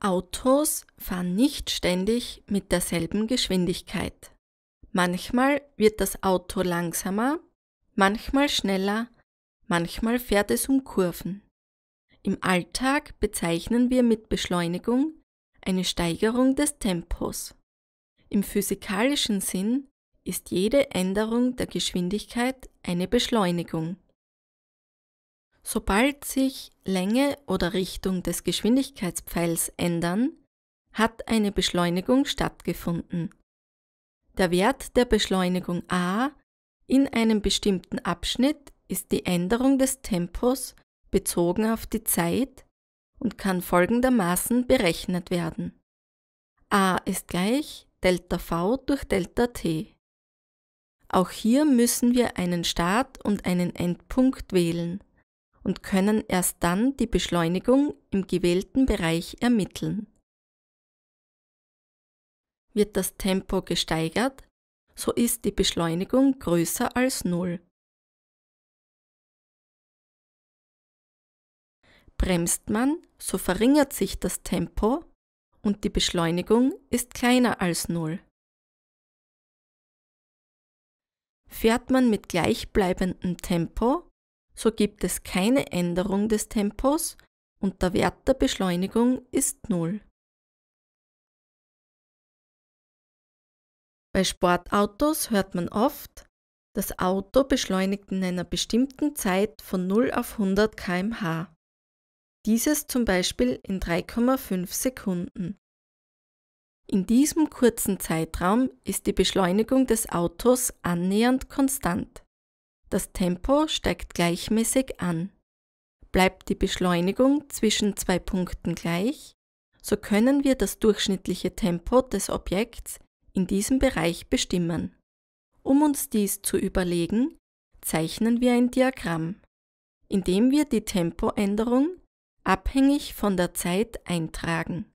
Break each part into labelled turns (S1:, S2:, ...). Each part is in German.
S1: Autos fahren nicht ständig mit derselben Geschwindigkeit. Manchmal wird das Auto langsamer, manchmal schneller, manchmal fährt es um Kurven. Im Alltag bezeichnen wir mit Beschleunigung eine Steigerung des Tempos. Im physikalischen Sinn ist jede Änderung der Geschwindigkeit eine Beschleunigung. Sobald sich Länge oder Richtung des Geschwindigkeitspfeils ändern, hat eine Beschleunigung stattgefunden. Der Wert der Beschleunigung a in einem bestimmten Abschnitt ist die Änderung des Tempos bezogen auf die Zeit und kann folgendermaßen berechnet werden. a ist gleich Delta v durch Delta t. Auch hier müssen wir einen Start- und einen Endpunkt wählen und können erst dann die Beschleunigung im gewählten Bereich ermitteln. Wird das Tempo gesteigert, so ist die Beschleunigung größer als 0. Bremst man, so verringert sich das Tempo und die Beschleunigung ist kleiner als 0. Fährt man mit gleichbleibendem Tempo, so gibt es keine Änderung des Tempos und der Wert der Beschleunigung ist 0. Bei Sportautos hört man oft, das Auto beschleunigt in einer bestimmten Zeit von 0 auf 100 km/h. Dieses zum Beispiel in 3,5 Sekunden. In diesem kurzen Zeitraum ist die Beschleunigung des Autos annähernd konstant. Das Tempo steigt gleichmäßig an. Bleibt die Beschleunigung zwischen zwei Punkten gleich, so können wir das durchschnittliche Tempo des Objekts in diesem Bereich bestimmen. Um uns dies zu überlegen, zeichnen wir ein Diagramm, in dem wir die Tempoänderung abhängig von der Zeit eintragen.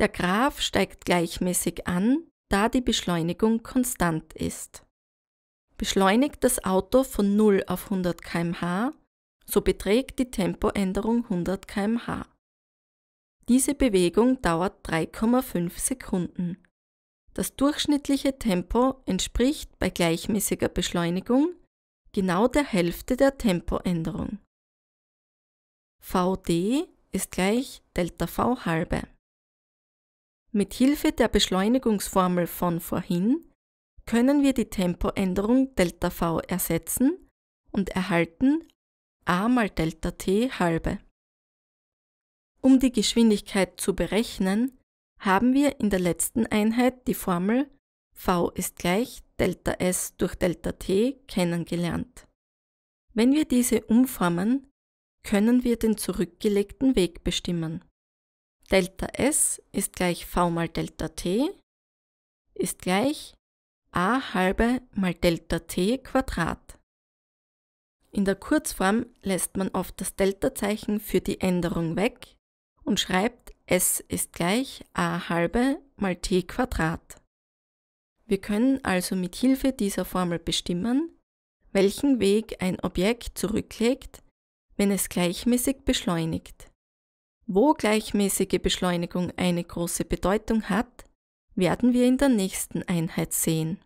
S1: Der Graph steigt gleichmäßig an, da die Beschleunigung konstant ist. Beschleunigt das Auto von 0 auf 100 km/h, so beträgt die Tempoänderung 100 km/h. Diese Bewegung dauert 3,5 Sekunden. Das durchschnittliche Tempo entspricht bei gleichmäßiger Beschleunigung genau der Hälfte der Tempoänderung. Vd ist gleich ΔV halbe. Mit Hilfe der Beschleunigungsformel von vorhin können wir die Tempoänderung ΔV ersetzen und erhalten a mal ΔT halbe. Um die Geschwindigkeit zu berechnen, haben wir in der letzten Einheit die Formel v ist gleich ΔS durch ΔT kennengelernt. Wenn wir diese umformen, können wir den zurückgelegten Weg bestimmen. Delta S ist gleich V mal Delta T ist gleich a halbe mal Delta t Quadrat. In der Kurzform lässt man oft das Delta-Zeichen für die Änderung weg und schreibt s ist gleich a halbe mal t Quadrat. Wir können also mit Hilfe dieser Formel bestimmen, welchen Weg ein Objekt zurücklegt, wenn es gleichmäßig beschleunigt. Wo gleichmäßige Beschleunigung eine große Bedeutung hat, werden wir in der nächsten Einheit sehen.